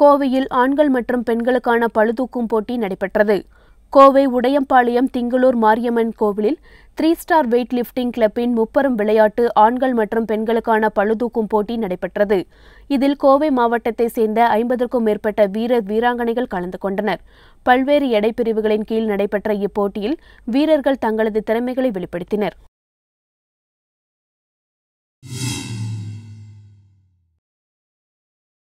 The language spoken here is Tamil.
கோவையில் ஆண்கள் மற்றும் பெண்களுக்கான பழுதூக்கும் போட்டி நடைபெற்றது கோவை உடையம்பாளையம் திங்களூர் மாரியம்மன் கோவிலில் த்ரீ ஸ்டார் வெயிட் லிப்டிங் கிளப்பின் முப்பெரும் விளையாட்டு ஆண்கள் மற்றும் பெண்களுக்கான பழுதூக்கும் போட்டி நடைபெற்றது இதில் கோவை மாவட்டத்தைச் சேர்ந்த ஐம்பதற்கும் மேற்பட்ட வீரர் வீராங்கனைகள் கலந்து கொண்டனர் பல்வேறு எடைப்பிரிவுகளின் கீழ் நடைபெற்ற இப்போட்டியில் வீரர்கள் தங்களது திறமைகளை வெளிப்படுத்தினர்